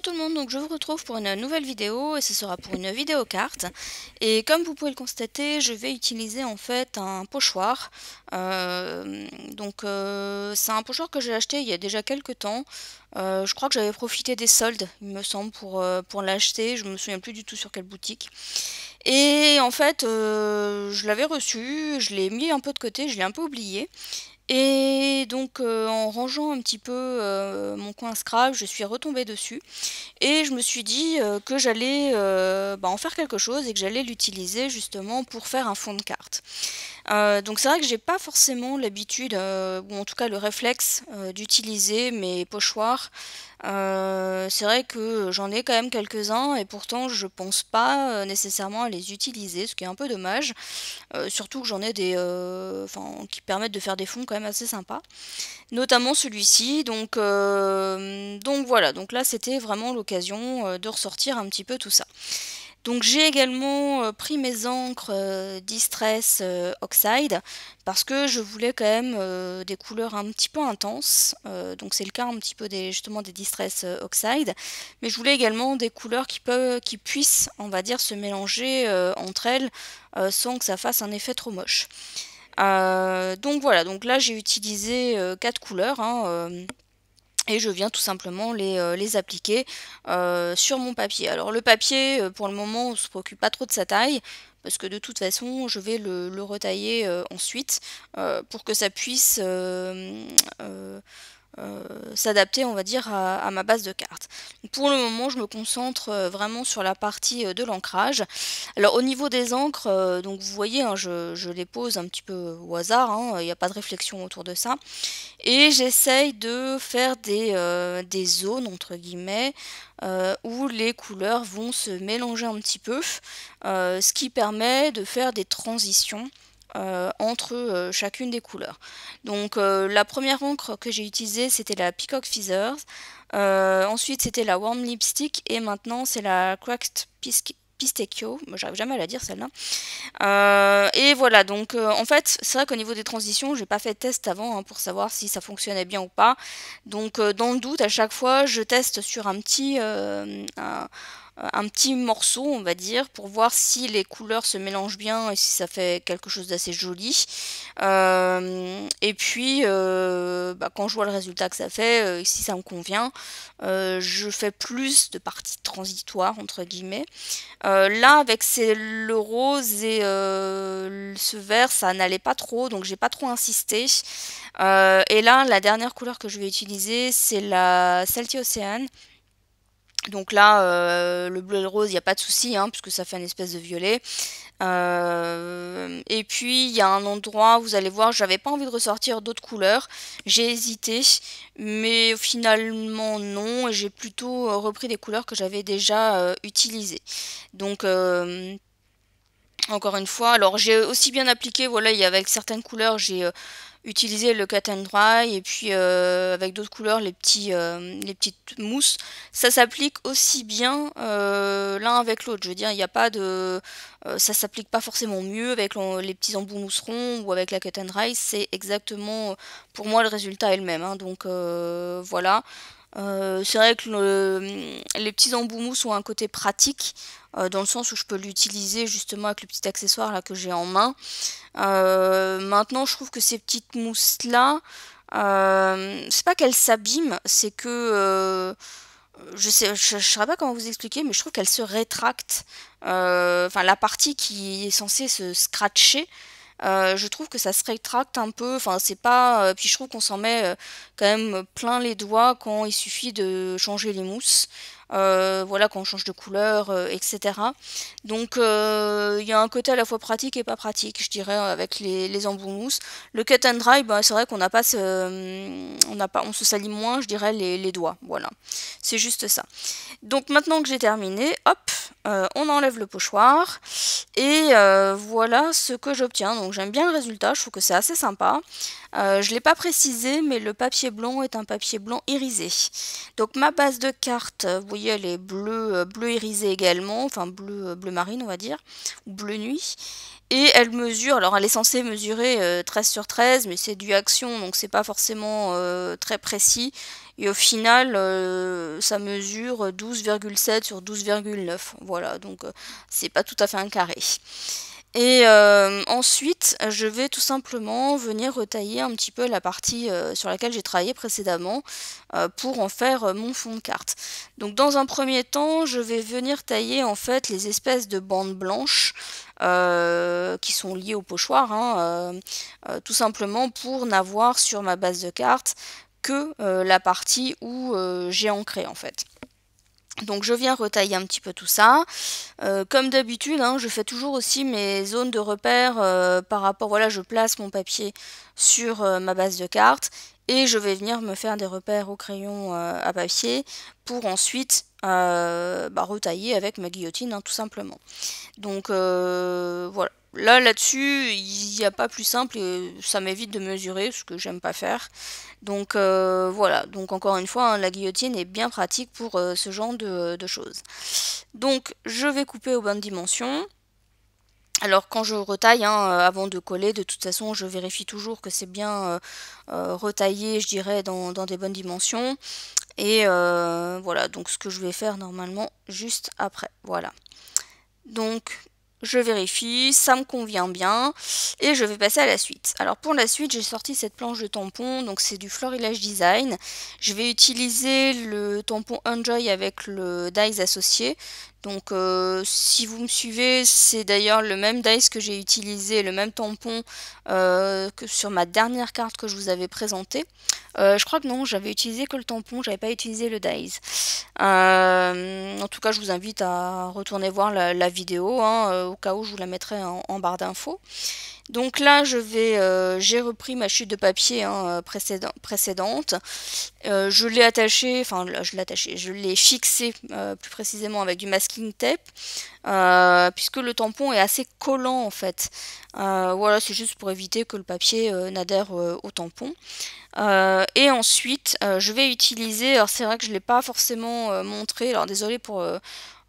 Bonjour tout le monde, donc je vous retrouve pour une nouvelle vidéo et ce sera pour une vidéo carte. Et comme vous pouvez le constater, je vais utiliser en fait un pochoir. Euh, donc euh, c'est un pochoir que j'ai acheté il y a déjà quelques temps. Euh, je crois que j'avais profité des soldes, il me semble, pour, pour l'acheter. Je me souviens plus du tout sur quelle boutique. Et en fait, je l'avais reçu, je l'ai mis un peu de côté, je l'ai un peu oublié. Et donc euh, en rangeant un petit peu euh, mon coin Scrap, je suis retombée dessus et je me suis dit euh, que j'allais bah, en faire quelque chose et que j'allais l'utiliser justement pour faire un fond de carte. Euh, donc c'est vrai que j'ai pas forcément l'habitude, euh, ou en tout cas le réflexe, euh, d'utiliser mes pochoirs. c'est vrai que j'en ai quand même quelques-uns et pourtant je pense pas nécessairement à les utiliser, ce qui est un peu dommage. surtout que j'en ai des qui permettent de faire des fonds quand même assez sympas. Notamment celui-ci. Donc, donc voilà, donc là c'était vraiment l'occasion de ressortir un petit peu tout ça. Donc j'ai également euh, pris mes encres euh, Distress euh, Oxide parce que je voulais quand même des couleurs un petit peu intenses. donc c'est le cas un petit peu des, justement des Distress Oxide. Mais je voulais également des couleurs qui, peuvent, qui puissent, on va dire, se mélanger entre elles sans que ça fasse un effet trop moche. donc voilà, donc là j'ai utilisé quatre couleurs. Hein, et je viens tout simplement les, euh, appliquer euh, sur mon papier. Alors le papier, euh, pour le moment, on ne se préoccupe pas trop de sa taille, parce que de toute façon, je vais le, le retailler ensuite pour que ça puisse euh, s'adapter, on va dire, à, ma base de cartes. Pour le moment, je me concentre euh, vraiment sur la partie euh, de l'ancrage. Alors au niveau des encres, donc vous voyez, hein, je, les pose un petit peu au hasard, hein, il n'y a pas de réflexion autour de ça. Et j'essaye de faire des, des, zones, entre guillemets, où les couleurs vont se mélanger un petit peu, ce qui permet de faire des transitions euh, entre euh, chacune des couleurs. Donc euh, la première encre que j'ai utilisée c'était la Peacock Feathers, ensuite c'était la Warm Lipstick et maintenant c'est la Cracked Pistachio, j'arrive jamais à la dire celle-là. et voilà, donc en fait, c'est vrai qu'au niveau des transitions, j'ai pas fait de test avant hein, pour savoir si ça fonctionnait bien ou pas. Donc dans le doute, à chaque fois, je teste sur un petit, un, un petit morceau, on va dire, pour voir si les couleurs se mélangent bien et si ça fait quelque chose d'assez joli. Euh, et puis, euh, bah, quand je vois le résultat que ça fait, euh, si ça me convient, je fais plus de parties transitoires, entre guillemets. là, avec le rose et ce vert, ça n'allait pas trop, donc j'ai pas trop insisté. et là, la dernière couleur que je vais utiliser, c'est la Salty Ocean. Donc là, euh, le bleu et le rose, il n'y a pas de souci, hein, puisque ça fait une espèce de violet. Euh, et puis, il y a un endroit, vous allez voir, je n'avais pas envie de ressortir d'autres couleurs. J'ai hésité, mais finalement non, j'ai plutôt euh, repris des couleurs que j'avais déjà utilisées. Donc... encore une fois, alors j'ai aussi bien appliqué, voilà, il y certaines couleurs, j'ai utiliser le cut and dry et puis euh, avec d'autres couleurs les, petits, euh, les petites mousses. Ça s'applique aussi bien euh, l'un avec l'autre. Je veux dire, il n'y a pas de. ça s'applique pas forcément mieux avec les petits embouts mousserons ou avec la cut and dry. C'est exactement pour moi le résultat est le même. Hein. donc voilà. Euh, c'est vrai que euh, les petits emboumous ont un côté pratique, euh, dans le sens où je peux l'utiliser justement avec le petit accessoire là que j'ai en main. maintenant, je trouve que ces petites mousses là, c'est pas qu'elles s'abîment, c'est que je sais, saurais pas comment vous expliquer, mais je trouve qu'elles se rétractent. Enfin, la partie qui est censée se scratcher euh, je trouve que ça se rétracte un peu. Enfin, c'est pas. Euh, puis je trouve qu'on s'en met euh, quand même plein les doigts quand il suffit de changer les mousses. voilà, quand on change de couleur, etc. Donc, il y a un côté à la fois pratique et pas pratique, je dirais, avec les, les embouts mousses. Le cut and dry, ben, c'est vrai qu'on n'a pas, on n'a pas, on se salit moins, je dirais, les, les doigts. Voilà, c'est juste ça. Donc, maintenant que j'ai terminé, hop, on enlève le pochoir. Et euh, voilà ce que j'obtiens. Donc j'aime bien le résultat, je trouve que c'est assez sympa. Euh, je ne l'ai pas précisé, mais le papier blanc est un papier blanc irisé. Donc ma base de carte, vous voyez, elle est bleu, euh, bleu irisé également, enfin bleu, bleu marine on va dire, ou bleu nuit. Et elle mesure, alors elle est censée mesurer 13 euh, sur 13, mais c'est du action, donc c'est pas forcément euh, très précis. Et au final, euh, ça mesure 12,7 sur 12,9. Voilà, donc euh, c'est pas tout à fait un carré. Et euh, ensuite, je vais tout simplement venir retailler un petit peu la partie euh, sur laquelle j'ai travaillé précédemment euh, pour en faire mon fond de carte. Donc dans un premier temps, je vais venir tailler en fait les espèces de bandes blanches qui sont liées au pochoir, hein, tout simplement pour n'avoir sur ma base de carte que la partie où j'ai ancré en fait. Donc je viens retailler un petit peu tout ça. Euh, comme d'habitude, hein, je fais toujours aussi mes zones de repères euh, par rapport, voilà, je place mon papier sur euh, ma base de cartes et je vais venir me faire des repères au crayon à papier pour ensuite bah, retailler avec ma guillotine, hein, tout simplement. Donc voilà, Là, là-dessus, il n'y a pas plus simple et euh, ça m'évite de mesurer, ce que j'aime pas faire. Donc euh, voilà, donc encore une fois, hein, la guillotine est bien pratique pour euh, ce genre de, choses. Donc je vais couper aux bonnes dimensions. Alors quand je retaille, hein, avant de coller, de toute façon, je vérifie toujours que c'est bien retaillé, je dirais, dans des bonnes dimensions. Et voilà, donc ce que je vais faire normalement juste après. Voilà. Donc je vérifie, ça me convient bien, et je vais passer à la suite. Alors pour la suite, j'ai sorti cette planche de tampon, donc c'est du Florilage Design. Je vais utiliser le tampon Enjoy avec le dies associé, donc euh, si vous me suivez, c'est d'ailleurs le même dice que j'ai utilisé, le même tampon euh, que sur ma dernière carte que je vous avais présentée. Euh, je crois que non, j'avais utilisé que le tampon, j'avais pas utilisé le dice. en tout cas, je vous invite à retourner voir la, vidéo, hein, au cas où je vous la mettrai en, barre d'infos. Donc là, je vais, j'ai repris ma chute de papier hein, précédente. je l'ai attaché, enfin, je l'ai attaché, je l'ai fixée plus précisément avec du masque skin tape, euh, puisque le tampon est assez collant en fait. Euh, voilà, c'est juste pour éviter que le papier euh, n'adhère au tampon. et ensuite, je vais utiliser, alors c'est vrai que je l'ai pas forcément montré, alors désolé pour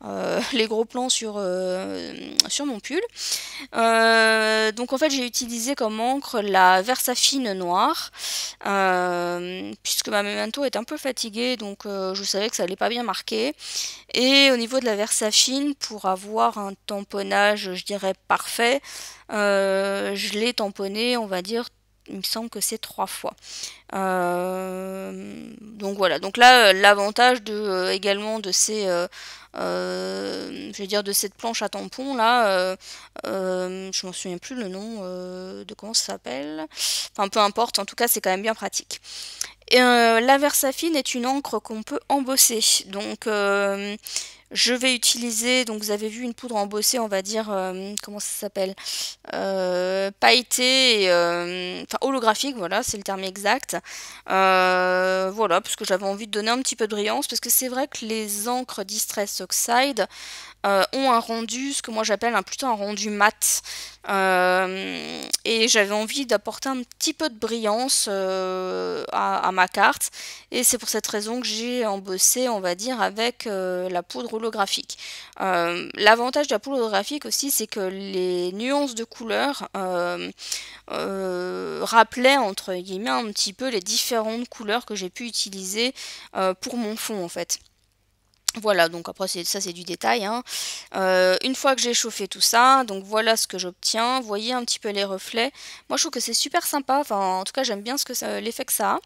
euh, les gros plans sur, euh, sur mon pull. Euh, donc en fait j'ai utilisé comme encre la Versafine noire, puisque ma memento est un peu fatiguée, donc je savais que ça allait pas bien marquer. Et au niveau de la Versafine, pour avoir un tamponnage je dirais parfait, je l'ai tamponné on va dire il me semble que c'est trois fois. donc voilà, donc là l'avantage de également de ces euh, je vais dire de cette planche à tampon là, euh, euh, je m'en souviens plus le nom de comment ça s'appelle, enfin peu importe, en tout cas c'est quand même bien pratique. Et, la Versafine est une encre qu'on peut embosser, donc je vais utiliser, donc vous avez vu une poudre embossée, on va dire, euh, comment ça s'appelle euh, Pailletée, euh, enfin holographique, voilà, c'est le terme exact. Euh, voilà, parce que j'avais envie de donner un petit peu de brillance, parce que c'est vrai que les encres Distress Oxide, euh, ont un rendu, ce que moi j'appelle un, plutôt un rendu mat. Euh, et j'avais envie d'apporter un petit peu de brillance euh, à, à, ma carte. Et c'est pour cette raison que j'ai embossé, on va dire, avec la poudre holographique. L'avantage de la poudre holographique aussi, c'est que les nuances de couleurs rappelaient, entre guillemets, un petit peu les différentes couleurs que j'ai pu utiliser pour mon fond, en fait. Voilà, donc après ça c'est du détail. Hein. Euh, une fois que j'ai chauffé tout ça, donc voilà ce que j'obtiens. Vous voyez un petit peu les reflets. Moi je trouve que c'est super sympa, enfin en tout cas j'aime bien l'effet que ça a.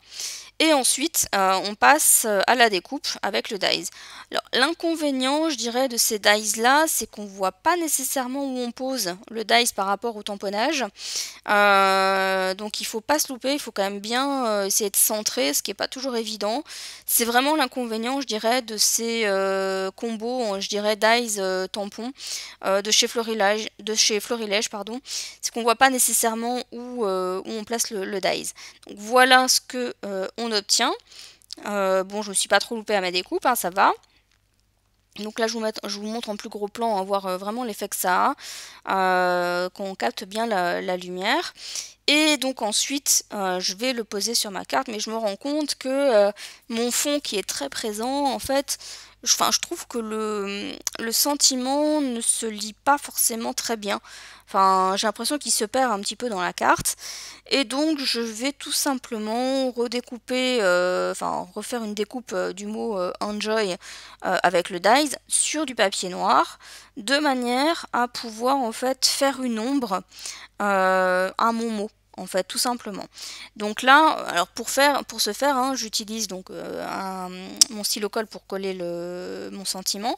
Et ensuite euh, on passe euh, à la découpe avec le dies. Alors l'inconvénient je dirais de ces dies là, c'est qu'on ne voit pas nécessairement où on pose le dies par rapport au tamponnage. donc il ne faut pas se louper, il faut quand même bien essayer de centrer, ce qui n'est pas toujours évident. C'est vraiment l'inconvénient je dirais de ces euh, combo, je dirais, dies euh, tampon euh, de chez Florilège, de chez Florilège, pardon, c'est qu'on voit pas nécessairement où, on place le, le Donc voilà ce que on obtient. bon, je ne suis pas trop loupé à ma découpe, hein, ça va. Donc là, je vous, je vous, montre en plus gros plan, à hein, voir vraiment l'effet que ça a, capte bien la, lumière. Et donc ensuite, je vais le poser sur ma carte, mais je me rends compte que mon fond qui est très présent, en fait, je, trouve que le, le, sentiment ne se lit pas forcément très bien. Enfin, j'ai l'impression qu'il se perd un petit peu dans la carte. Et donc, je vais tout simplement redécouper, euh, enfin, refaire une découpe euh, du mot euh, enjoy avec le dice sur du papier noir, de manière à pouvoir en fait faire une ombre à mon mot en fait tout simplement donc là alors pour faire pour ce faire hein, j'utilise donc euh, mon stylo colle pour coller mon sentiment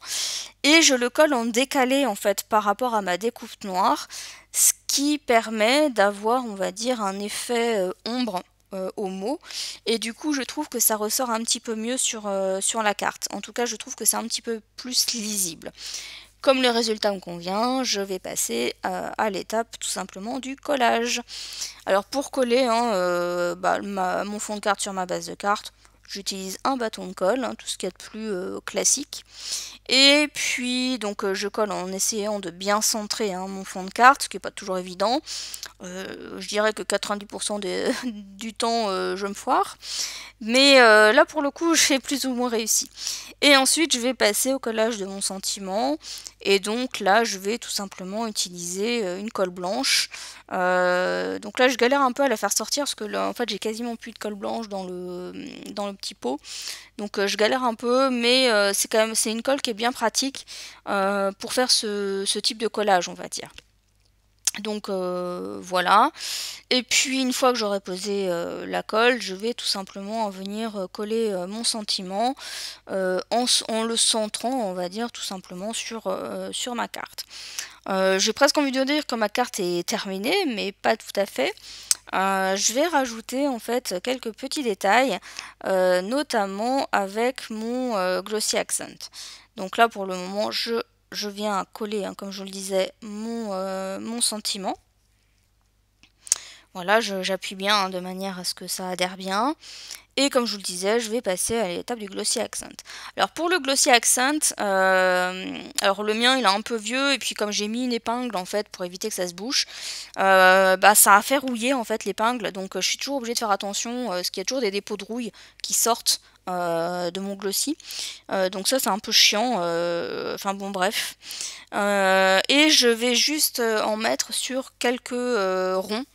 et je le colle en décalé en fait par rapport à ma découpe noire ce qui permet d'avoir on va dire un effet euh, ombre euh, au mot et du coup je trouve que ça ressort un petit peu mieux sur, sur la carte en tout cas je trouve que c'est un petit peu plus lisible comme le résultat me convient, je vais passer euh, à, l'étape tout simplement du collage. Alors pour coller hein, euh, bah, mon fond de carte sur ma base de carte, j'utilise un bâton de colle, hein, tout ce qui est de plus euh, classique. Et puis donc je colle en essayant de bien centrer hein, mon fond de carte, ce qui n'est pas toujours évident. je dirais que 90% du temps je me foire. Mais là pour le coup j'ai plus ou moins réussi. Et ensuite je vais passer au collage de mon sentiment. Et donc là, je vais tout simplement utiliser euh, une colle blanche. Euh, donc là, je galère un peu à la faire sortir parce que là, en fait, j'ai quasiment plus de colle blanche dans le, dans le petit pot. Donc euh, je galère un peu, mais c'est quand même c'est une colle qui est bien pratique pour faire ce type de collage, on va dire. Donc euh, voilà. Et puis une fois que j'aurai posé euh, la colle, je vais tout simplement en venir euh, coller mon sentiment en, le centrant, on va dire, tout simplement sur, sur ma carte. J'ai presque envie de dire que ma carte est terminée, mais pas tout à fait. je vais rajouter en fait quelques petits détails, notamment avec mon glossy accent. Donc là pour le moment je je viens coller, hein, comme je le disais, mon, euh, sentiment. Voilà, j'appuie bien hein, de manière à ce que ça adhère bien. Et comme je vous le disais, je vais passer à l'étape du glossier accent. Alors pour le glossier accent, euh, alors le mien il est un peu vieux et puis comme j'ai mis une épingle en fait pour éviter que ça se bouche, euh, bah ça a fait rouiller en fait l'épingle. Donc je suis toujours obligée de faire attention, parce qu'il y a toujours des dépôts de rouille qui sortent euh, de mon glossy. Euh, donc ça c'est un peu chiant, euh, enfin bon bref. et je vais juste en mettre sur quelques ronds,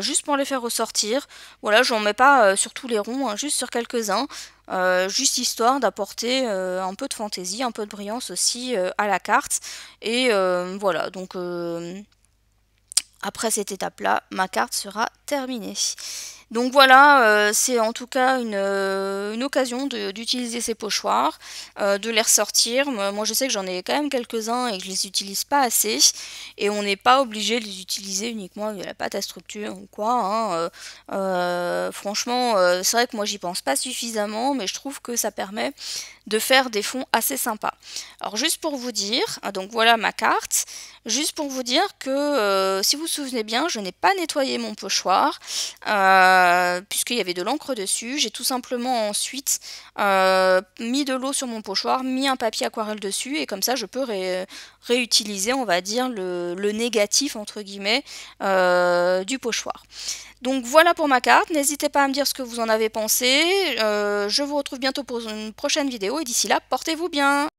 juste pour les faire ressortir. Voilà, je n'en mets pas sur tous les ronds, hein, juste sur quelques-uns. juste histoire d'apporter un peu de fantaisie, un peu de brillance aussi à la carte. Et voilà, donc après cette étape-là, ma carte sera terminée. Donc voilà, euh, c'est en tout cas une, euh, occasion d'utiliser ces pochoirs, euh, de les ressortir. Moi je sais que j'en ai quand même quelques-uns et que je les utilise pas assez. Et on n'est pas obligé de les utiliser uniquement avec la pâte à structure ou quoi. Hein. franchement, c'est vrai que moi j'y pense pas suffisamment, mais je trouve que ça permet de faire des fonds assez sympas. Alors juste pour vous dire, ah, donc voilà ma carte, juste pour vous dire que si vous vous souvenez bien, je n'ai pas nettoyé mon pochoir. Euh, euh, puisqu'il y avait de l'encre dessus. J'ai tout simplement ensuite euh, mis de l'eau sur mon pochoir, mis un papier aquarelle dessus, et comme ça je peux réutiliser, on va dire, le, négatif, entre guillemets, euh, du pochoir. Donc voilà pour ma carte, n'hésitez pas à me dire ce que vous en avez pensé, je vous retrouve bientôt pour une prochaine vidéo, et d'ici là, portez-vous bien